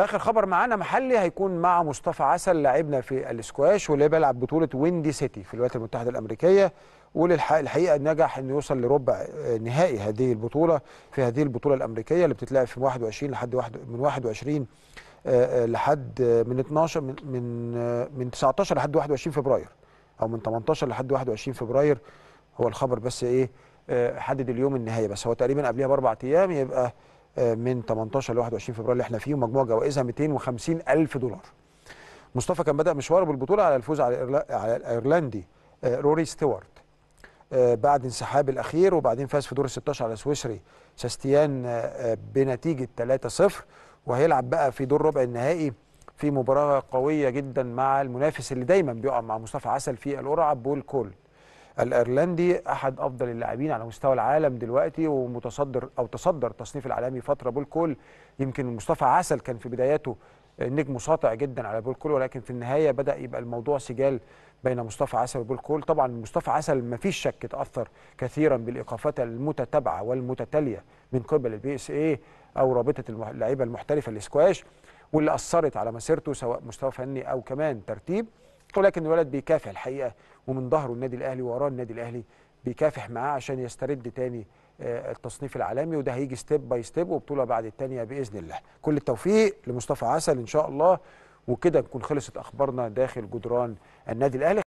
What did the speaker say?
اخر خبر معانا محلي هيكون مع مصطفى عسل لاعبنا في الاسكواش واللي بيلعب بطوله ويندي سيتي في الولايات المتحده الامريكيه والحقيقه نجح انه يوصل لربع آه، نهائي هذه البطوله في هذه البطوله الامريكيه اللي بتتلعب في 21 لحد من 21 آه، آه، لحد من 12 من من من 19 لحد 21 فبراير او من 18 لحد 21 فبراير هو الخبر بس ايه حدد اليوم النهائي بس هو تقريبا قبلها باربع ايام يبقى من 18 ل 21 فبراير اللي احنا فيه ومجموع جوائزها 250 الف دولار مصطفى كان بدا مشواره بالبطوله على الفوز على على الايرلندي آه، روري ستيوارت آه، بعد انسحاب الاخير وبعدين فاز في دور ال 16 على سويسري ساستيان آه، بنتيجه 3-0 وهيلعب بقى في دور ربع النهائي في مباراه قويه جدا مع المنافس اللي دايما بيقع مع مصطفى عسل في القرعه بول كول الايرلندي احد افضل اللاعبين على مستوى العالم دلوقتي ومتصدر او تصدر التصنيف العالمي فتره كول يمكن مصطفى عسل كان في بداياته نجم ساطع جدا على بول كول ولكن في النهايه بدا يبقى الموضوع سجال بين مصطفى عسل وبول كول طبعا مصطفى عسل ما فيش شك تاثر كثيرا بالايقافات المتتابعه والمتتاليه من قبل البي اس اي او رابطه اللعيبه المحترفه الاسكواش واللي اثرت على مسيرته سواء مستوى فني او كمان ترتيب ولكن الولد بيكافح الحقيقه ومن ظهره النادي الاهلي وراه النادي الاهلي بيكافح معاه عشان يسترد تاني آه، التصنيف العالمي وده هيجي ستيب باي ستيب وبطوله بعد الثانيه باذن الله كل التوفيق لمصطفى عسل ان شاء الله وكده نكون خلصت اخبارنا داخل جدران النادي الاهلي